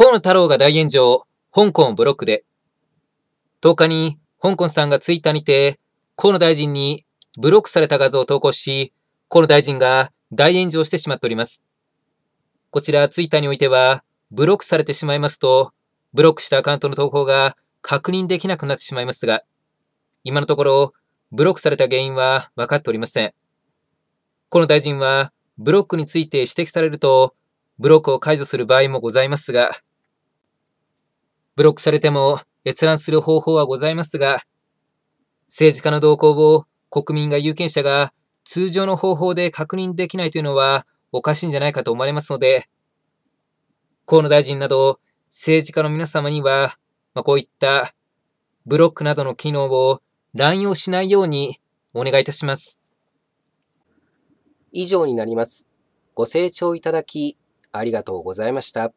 河野太郎が大炎上、香港ブロックで。10日に、香港さんがツイッターにて、河野大臣にブロックされた画像を投稿し、河野大臣が大炎上してしまっております。こちらツイッターにおいては、ブロックされてしまいますと、ブロックしたアカウントの投稿が確認できなくなってしまいますが、今のところ、ブロックされた原因は分かっておりません。河野大臣は、ブロックについて指摘されると、ブロックを解除する場合もございますが、ブロックされても閲覧する方法はございますが、政治家の動向を国民が有権者が通常の方法で確認できないというのはおかしいんじゃないかと思われますので、河野大臣など政治家の皆様には、まあ、こういったブロックなどの機能を乱用しないようにお願いいたします。以上になります。ご清聴いただきありがとうございました。